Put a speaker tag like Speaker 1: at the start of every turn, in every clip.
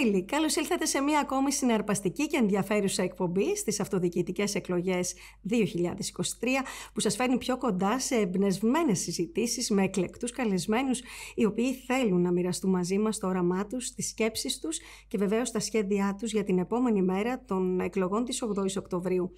Speaker 1: φίλοι, καλώς ήλθατε σε μία ακόμη συναρπαστική και ενδιαφέρουσα εκπομπή στις αυτοδιοικητικές εκλογές 2023 που σας φέρνει πιο κοντά σε εμπνευσμένες συζητήσεις με εκλεκτούς, καλεσμένους οι οποίοι θέλουν να μοιραστούν μαζί μας το όραμά τους, τις σκέψεις τους και βεβαίως τα σχέδιά τους για την επόμενη μέρα των εκλογών της 8 η Οκτωβρίου.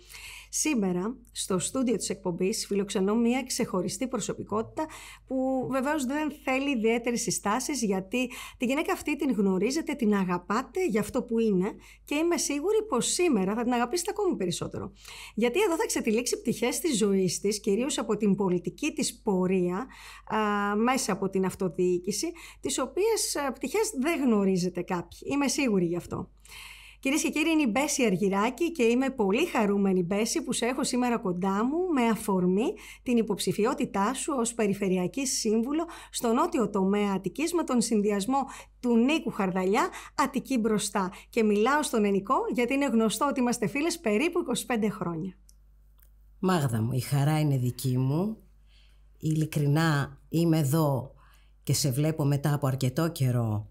Speaker 1: Σήμερα στο στούντιο της εκπομπής, φιλοξενώ μία ξεχωριστή προσωπικότητα που βεβαίως δεν θέλει ιδιαίτερες συστάσεις, γιατί τη γυναίκα αυτή την γνωρίζετε, την αγαπάτε αγαπάτε για αυτό που είναι και είμαι σίγουρη πως σήμερα θα την αγαπήσετε ακόμη περισσότερο. Γιατί εδώ θα ξετυλίξει πτυχές της ζωής της, κυρίως από την πολιτική της πορεία, α, μέσα από την αυτοδιοίκηση, τις οποίες πτυχές δεν γνωρίζετε κάποιοι. Είμαι σίγουρη γι' αυτό. Κυρίες και κύριοι, είναι η Μπέση Αργυράκη και είμαι πολύ χαρούμενη, Μπέση, που σε έχω σήμερα κοντά μου με αφορμή την υποψηφιότητά σου ως Περιφερειακή Σύμβουλο στο νότιο τομέα Αττικής με τον συνδυασμό του Νίκου Χαρδαλιά Αττική μπροστά. Και μιλάω στον Ενικό γιατί είναι γνωστό ότι είμαστε φίλες περίπου 25 χρόνια.
Speaker 2: Μάγδα μου, η χαρά είναι δική μου. Ειλικρινά είμαι εδώ και σε βλέπω μετά από αρκετό καιρό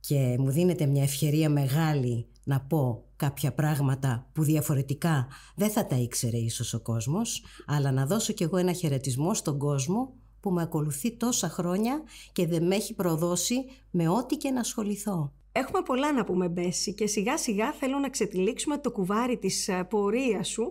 Speaker 2: και μου δίνεται μια ευκαιρία μεγάλη να πω κάποια πράγματα που διαφορετικά δεν θα τα ήξερε ίσως ο κόσμος, αλλά να δώσω κι εγώ ένα χαιρετισμό στον κόσμο που με ακολουθεί τόσα χρόνια και δεν με έχει προδώσει με ό,τι και να ασχοληθώ.
Speaker 1: Έχουμε πολλά να πούμε Μπέση και σιγά σιγά θέλω να ξετυλίξουμε το κουβάρι της ε, πορείας σου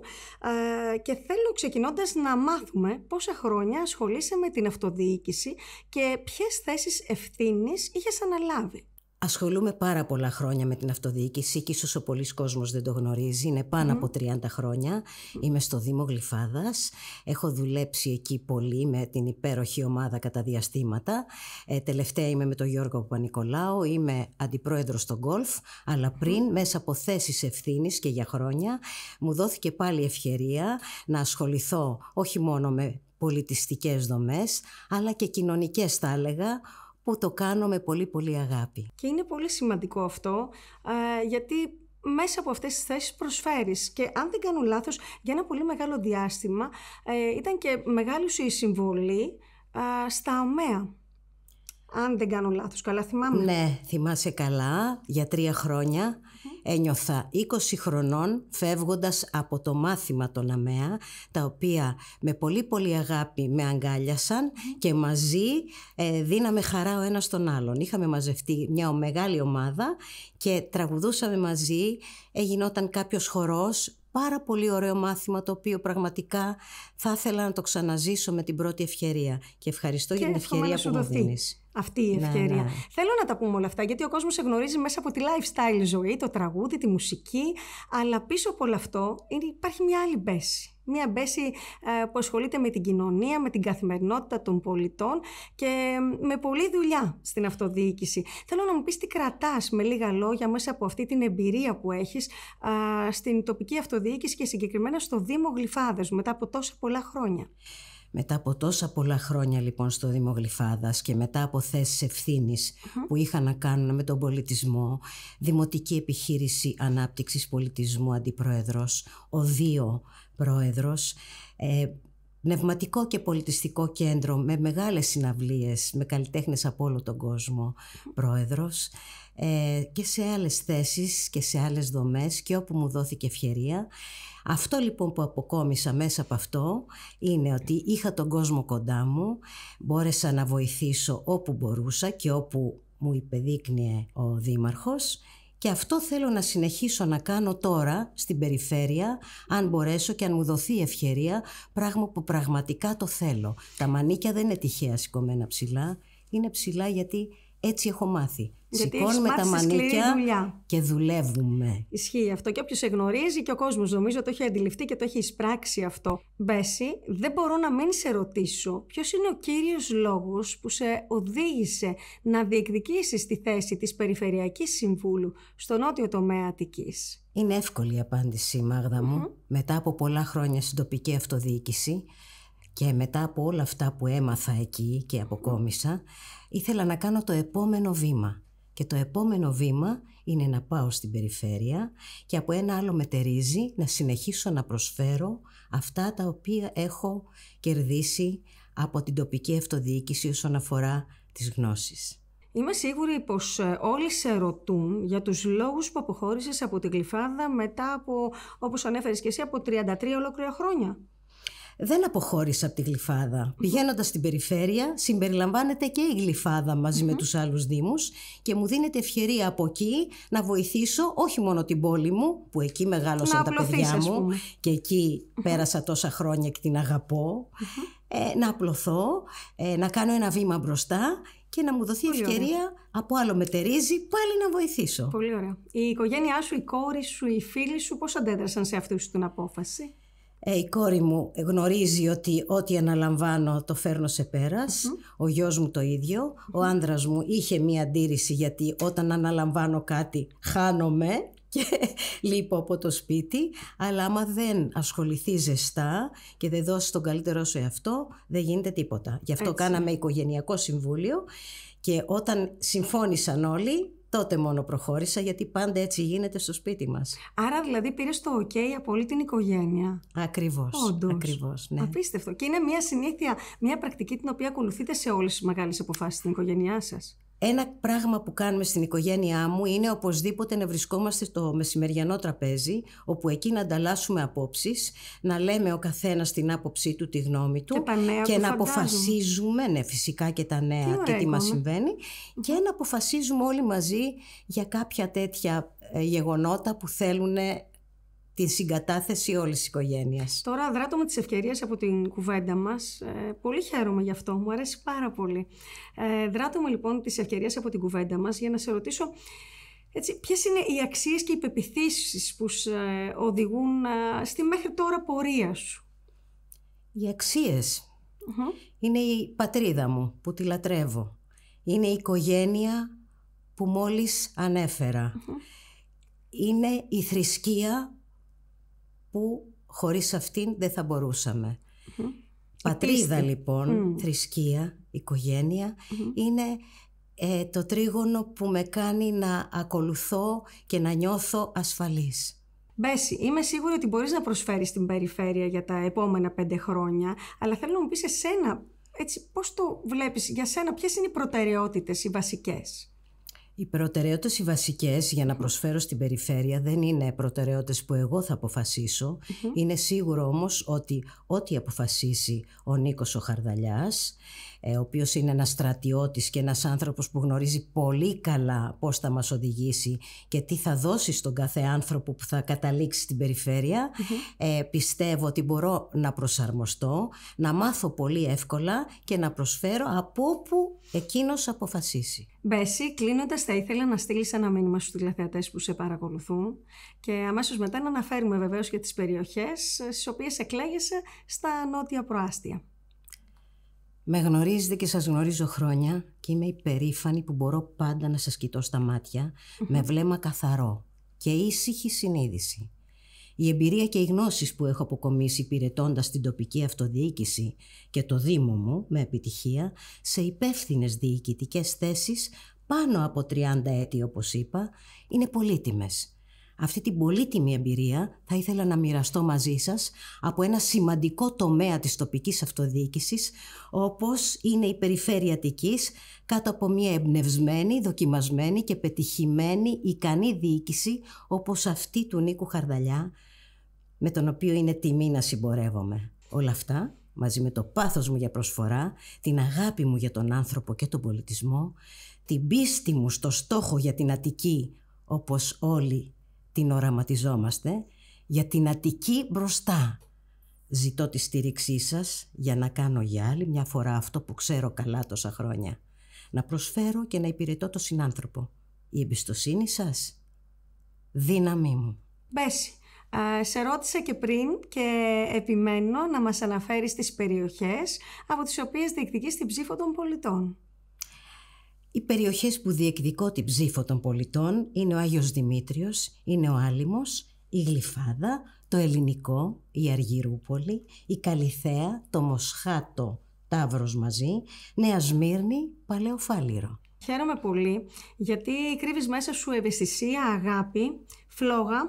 Speaker 1: ε, και θέλω ξεκινώντας να μάθουμε πόσα χρόνια ασχολείσαι με την αυτοδιοίκηση και ποιες θέσεις ευθύνης είχες αναλάβει.
Speaker 2: Ασχολούμαι πάρα πολλά χρόνια με την αυτοδιοίκηση και ίσως ο πολλής κόσμος δεν το γνωρίζει. Είναι πάνω από 30 χρόνια. Είμαι στο Δήμο Γλυφάδας. Έχω δουλέψει εκεί πολύ με την υπέροχη ομάδα κατά διαστήματα. Ε, τελευταία είμαι με τον Γιώργο Είμαι αντιπρόεδρος στο γκολφ. Αλλά πριν, μέσα από θέσεις ευθύνης και για χρόνια, μου δόθηκε πάλι ευκαιρία να ασχοληθώ όχι μόνο με πολιτιστικές δομές, αλλά και κοινωνικές θα έλεγα, που το κάνω με πολύ πολύ αγάπη.
Speaker 1: Και είναι πολύ σημαντικό αυτό ε, γιατί μέσα από αυτές τις θέσεις προσφέρεις και αν δεν κάνω λάθος για ένα πολύ μεγάλο διάστημα ε, ήταν και μεγάλη σου η συμβολή ε, στα ΟΜΕΑ. Αν δεν κάνω λάθος, καλά θυμάμαι.
Speaker 2: Ναι, θυμάσαι καλά για τρία χρόνια ένιωθα 20 χρονών φεύγοντας από το μάθημα των ΑΜΕΑ, τα οποία με πολύ πολύ αγάπη με αγκάλιασαν και μαζί ε, δίναμε χαρά ο ένας τον άλλον. Είχαμε μαζευτεί μια μεγάλη ομάδα και τραγουδούσαμε μαζί, έγινοταν κάποιος χορός, πάρα πολύ ωραίο μάθημα το οποίο πραγματικά θα ήθελα να το ξαναζήσω με την πρώτη ευκαιρία. Και ευχαριστώ για την ευκαιρία που μου δίνεις.
Speaker 1: Αυτή η ναι, ευκαιρία. Ναι. Θέλω να τα πούμε όλα αυτά, γιατί ο κόσμος σε γνωρίζει μέσα από τη lifestyle ζωή, το τραγούδι, τη μουσική, αλλά πίσω από όλο αυτό υπάρχει μια άλλη μπέση. Μία μπέση ε, που ασχολείται με την κοινωνία, με την καθημερινότητα των πολιτών και με πολλή δουλειά στην αυτοδιοίκηση. Θέλω να μου πεις τι κρατάς με λίγα λόγια μέσα από αυτή την εμπειρία που έχεις στην τοπική αυτοδιοίκηση και συγκεκριμένα στο Δήμο Γλυφάδες μετά από τόσα πολλά χρόνια.
Speaker 2: Μετά από τόσα πολλά χρόνια λοιπόν στο Δήμο Γλυφάδας και μετά από θέσεις που είχαν να κάνουν με τον πολιτισμό, Δημοτική Επιχείρηση Ανάπτυξης Πολιτισμού Αντιπρόεδρος, δύο πρόεδρος, ε, πνευματικό και πολιτιστικό κέντρο με μεγάλες συναυλίες, με καλλιτέχνες από όλο τον κόσμο πρόεδρος ε, και σε άλλες θέσεις και σε άλλες δομές και όπου μου δόθηκε ευκαιρία. Αυτό λοιπόν που αποκόμισα μέσα από αυτό είναι ότι είχα τον κόσμο κοντά μου, μπόρεσα να βοηθήσω όπου μπορούσα και όπου μου υπεδείκνυε ο Δήμαρχος και αυτό θέλω να συνεχίσω να κάνω τώρα στην περιφέρεια, αν μπορέσω και αν μου δοθεί η ευκαιρία, πράγμα που πραγματικά το θέλω. Τα μανίκια δεν είναι τυχαία σηκωμένα ψηλά, είναι ψηλά γιατί έτσι έχω μάθει. Γιατί Σηκώνουμε τα μανίκια και δουλεύουμε.
Speaker 1: Ισχύει αυτό. Και όποιος σε γνωρίζει και ο κόσμος νομίζω το έχει αντιληφθεί και το έχει εισπράξει αυτό. Μπέση, δεν μπορώ να μην σε ρωτήσω ποιος είναι ο κύριος λόγος που σε οδήγησε να διεκδικήσεις τη θέση της Περιφερειακής Συμβούλου στο νότιο τομέα Αττικής.
Speaker 2: Είναι εύκολη η απάντηση, Μάγδα μου. Μετά από πολλά χρόνια στην τοπική αυτοδιοίκηση, και μετά από όλα αυτά που έμαθα εκεί και αποκόμισα, ήθελα να κάνω το επόμενο βήμα. Και το επόμενο βήμα είναι να πάω στην περιφέρεια και από ένα άλλο μετερίζει να συνεχίσω να προσφέρω αυτά τα οποία έχω κερδίσει από την τοπική αυτοδιοίκηση όσον αφορά τις γνώσεις.
Speaker 1: Είμαι σίγουρη πως ε, όλοι σε ρωτούν για τους λόγους που αποχώρησες από την Γλυφάδα μετά από, όπως ανέφερες και εσύ, από
Speaker 2: 33 ολόκληρα χρόνια δεν αποχώρησα από τη γλυφάδα. Πηγαίνοντας στην περιφέρεια, συμπεριλαμβάνεται και η γλυφάδα με τους άλλους Δήμους και μου δίνεται ευκαιρία από εκεί να βοηθήσω όχι μόνο την πόλη μου, που εκεί μεγάλωσαν τα παιδιά μου και εκει πέρασα τόσα χρόνια και την αγαπώ, ε, να απλωθώ, ε, να κάνω ένα βήμα μπροστά και να μου δοθεί Πολύ ευκαιρία από άλλο μετερίζει πάλι να βοηθήσω.
Speaker 1: Πολύ ωραία. Η οικογένειά σου, η κόρη σου, οι φίλοι σου, πώς αντέδρασαν σε αυτή την απόφαση.
Speaker 2: Ε, η κόρη μου γνωρίζει ότι ό,τι αναλαμβάνω το φέρνω σε περας Ο γιος μου το ιδιο Ο άντρας μου είχε μία αντίρρηση γιατί όταν αναλαμβάνω κάτι χάνομαι και λείπω από το σπίτι. Αλλά άμα δεν ασχοληθεί ζεστά και δεν δώσεις τον καλύτερό σου εαυτό, δεν γίνεται τίποτα. Γι' αυτό κάναμε οικογενειακό συμβούλιο και όταν συμφώνησαν όλοι τότε μόνο προχώρησα γιατί πάντα έτσι γίνεται στο σπίτι μας.
Speaker 1: Άρα δηλαδή πήρες το ok από όλη την οικογένεια.
Speaker 2: Ακριβώς. Όντως. Ακριβώς, ναι.
Speaker 1: Απίστευτο. Και είναι μια συνήθεια, μια πρακτική την οποία ακολουθείτε
Speaker 2: σε όλες τις μεγάλες αποφάσεις στην οικογένειά σας. Ένα πράγμα που κάνουμε στην οικογένειά μου είναι οπωσδήποτε να βρισκόμαστε στο μεσημεριανό τραπέζι, όπου εκεί να ανταλλάσσουμε απόψεις, να λέμε ο καθένας την άποψή του, τη γνώμη του και, να αποφασίζουμε, ναι, φυσικά και τα νέα τι και τι μας συμβαινει και να αποφασίζουμε όλοι μαζί για κάποια τέτοια ε, γεγονότα που θέλουν τη συγκατάθεση όλης της οικογένειας.
Speaker 1: Τώρα δράτω με τις από την κουβέντα μας. Ε, πολύ χαίρομαι γι' αυτό, μου αρέσει πάρα πολύ. Ε, δράτω με λοιπόν τις ευκαιρίες από την κουβέντα μας για να σε ρωτήσω. Έτσι, ποιες είναι οι αξίες και οι πεπιθήσεις που σε ε, οδηγούν ε, στη μέχρι
Speaker 2: τώρα πορεία σου. Οι αξιες Είναι η πατρίδα μου που τη λατρεύω. Είναι η οικογένεια που μόλις Είναι η θρησκεία που χωρίς αυτήν δεν θα μπορούσαμε. Mm-hmm. Πατρίδα λοιπόν, πατριδα λοιπον θρησκεια οικογενεια ειναι ε, το τρίγωνο που με κάνει να ακολουθώ και να νιώθω ασφαλής. Μπέση, είμαι σίγουρη ότι μπορείς να προσφέρεις
Speaker 1: την περιφέρεια για τα επόμενα πέντε χρόνια, αλλά θέλω να μου πεις εσένα, έτσι, πώς το βλέπεις για σένα, ποιες είναι οι προτεραιότητες, οι βασικές.
Speaker 2: Οι προτεραιότητες οι βασικές για να προσφέρω στην περιφέρεια δεν είναι προτεραιότητες που εγώ θα αποφασισω Είναι σίγουρο όμως ότι ό,τι αποφασίσει ο Νίκος ο Χαρδαλιάς ε, ο οποίος είναι ένας στρατιώτης και ένας άνθρωπος που γνωρίζει πολύ καλά πώς θα μας οδηγήσει και τι θα δώσει στον κάθε άνθρωπο που θα καταλήξει στην περιφερεια Ε, πιστεύω ότι μπορώ να προσαρμοστώ, να μάθω πολύ εύκολα και να προσφέρω από όπου εκείνος αποφασίσει.
Speaker 1: Μπέση, κλείνοντας, θα ήθελα να στείλεις ένα μήνυμα στους τηλεθεατές που σε παρακολουθούν και αμέσως μετά να αναφέρουμε βεβαίως και τις περιοχές στις οποίες εκλέγεσαι στα νότια προάστια.
Speaker 2: Με γνωρίζετε και σας γνωρίζω χρόνια και είμαι υπερήφανη που μπορώ πάντα να σας κοιτώ στα ματια με βλέμμα καθαρό και ήσυχη συνείδηση. Η εμπειρία και οι γνώσεις που έχω αποκομίσει υπηρετώντας την τοπική αυτοδιοίκηση και το Δήμο μου με επιτυχία σε υπεύθυνες διοικητικές θέσεις πάνω από 30 έτη όπως είπα είναι πολύτιμες αυτή την πολύτιμη εμπειρία θα ήθελα να μοιραστώ μαζί σας από ένα σημαντικό τομέα της τοπικής αυτοδιοίκησης, όπως είναι η περιφέρεια Αττικής, κάτω από μια εμπνευσμένη, δοκιμασμένη και πετυχημένη ικανή διοίκηση, όπως αυτή του Νίκου Χαρδαλιά, με τον οποίο είναι τιμή να συμπορεύομαι. Όλα αυτά μαζί με το πάθος μου για προσφορά, την αγάπη μου για τον άνθρωπο και τον πολιτισμό, την πίστη μου στο στόχο για την Αττική, όπως όλοι την οραματιζόμαστε, για την Αττική μπροστά. Ζητώ τη στήριξή σας για να κάνω για άλλη μια φορά αυτό που ξέρω καλά τόσα χρόνια. Να προσφέρω και να υπηρετώ τον συνάνθρωπο. Η εμπιστοσύνη σας, δύναμή μου.
Speaker 1: Μπέση, σε ρώτησα και πριν και επιμένω να μας αναφέρεις τις περιοχές από τις οποίες διεκδικείς την ψήφο
Speaker 2: των πολιτών. Οι περιοχές που διεκδικώ την ψήφο των πολιτών είναι ο Άγιος Δημήτριος, είναι ο Άλυμος, η Γλυφάδα, το Ελληνικό, η Αργυρούπολη, η Καλιθέα, το Μοσχάτο, Ταύρος μαζί, Νέα Σμύρνη, Παλαιοφάλιρο.
Speaker 1: Χαίρομαι πολύ γιατί κρύβεις μέσα σου ευαισθησία, αγάπη, φλόγα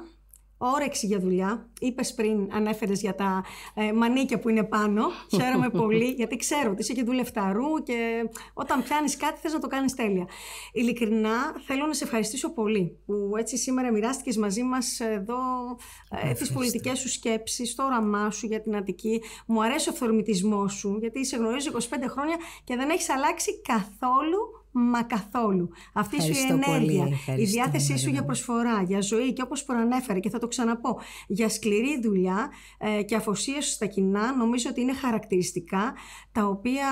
Speaker 1: όρεξη για δουλειά. Είπες πριν, ανέφερε για τα ε, μανίκια που είναι πάνω. Χαίρομαι πολύ, γιατί ξέρω ότι είσαι και δουλευταρού και όταν πιάνεις κάτι θες να το κάνεις τέλεια. Ειλικρινά, θέλω να σε ευχαριστήσω πολύ που έτσι σήμερα μοιράστηκες μαζί μας εδώ ε, τις πολιτικές σου σκέψεις, το όραμά σου για την Αττική. Μου αρέσει ο αυθορμητισμός σου, γιατί σε γνωρίζω 25 χρόνια και δεν έχεις αλλάξει καθόλου Μα καθόλου. Αυτή σου η ενέργεια, η διάθεσή σου για προσφορά, για ζωή και όπως προανέφερε και θα το ξαναπώ, για σκληρή δουλειά ε, και και σου στα κοινά, νομίζω ότι είναι χαρακτηριστικά τα οποία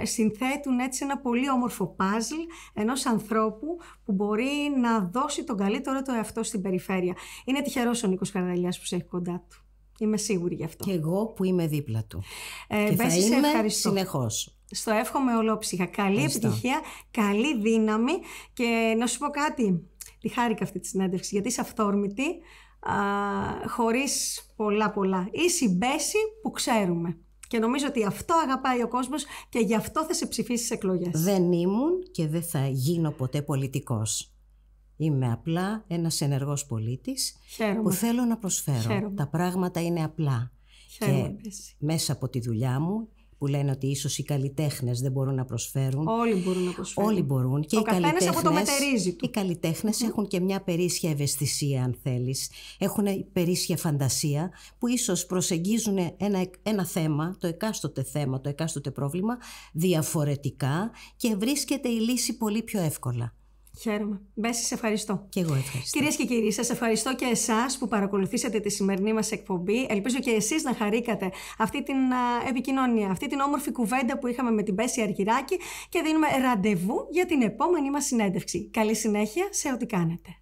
Speaker 1: ε, συνθέτουν έτσι ένα πολύ όμορφο παζλ ενός ανθρώπου που μπορεί να δώσει τον καλύτερο το εαυτό στην περιφέρεια. Είναι τυχερός ο Νίκος που σε έχει κοντά του. Είμαι
Speaker 2: σίγουρη γι' αυτό. Και εγώ που είμαι δίπλα του. Ε, και θα είμαι συνεχώς. Στο εύχομαι
Speaker 1: ολόψυχα. Καλή επιτυχία, καλή δύναμη και να σου πω κάτι. Τη χάρηκα αυτή τη συνέντευξη γιατί είσαι αυθόρμητη, α, χωρίς πολλά πολλά. Είσαι η Μπέση που ξέρουμε. Και νομίζω ότι αυτό αγαπάει ο κόσμος και γι' αυτό θα σε ψηφίσει εκλογές.
Speaker 2: Δεν ήμουν και δεν θα γίνω ποτέ πολιτικός. Είμαι απλά ένας ενεργός πολίτης που θέλω να προσφέρω. Τα πράγματα είναι απλά. Και μέσα από τη δουλειά μου που λένε ότι ίσως οι καλλιτέχνες δεν μπορούν να προσφέρουν. Όλοι μπορούν να προσφέρουν. Όλοι μπορούν. Και Ο καθένας από το του. Οι καλλιτεχνε έχουν και μια περίσσια ευαισθησία, αν θέλεις. Έχουν περίσσια φαντασία που ίσως προσεγγίζουν ένα, ένα θέμα, το εκάστοτε θέμα, το εκάστοτε πρόβλημα, διαφορετικά και βρίσκεται η λύση πολύ πιο εύκολα.
Speaker 1: Χαίρομαι. Μπέση, σε ευχαριστώ.
Speaker 2: Και εγώ ευχαριστώ.
Speaker 1: Κυρίες και κύριοι, σας ευχαριστώ και εσάς που παρακολουθήσατε τη σημερινή μας εκπομπή. Ελπίζω και εσείς να χαρήκατε αυτή την επικοινωνία, αυτή την όμορφη κουβέντα που είχαμε με την Μπέση Αργυράκη και δίνουμε ραντεβού για την επόμενη μας συνέντευξη. Καλή συνέχεια σε ό,τι κάνετε.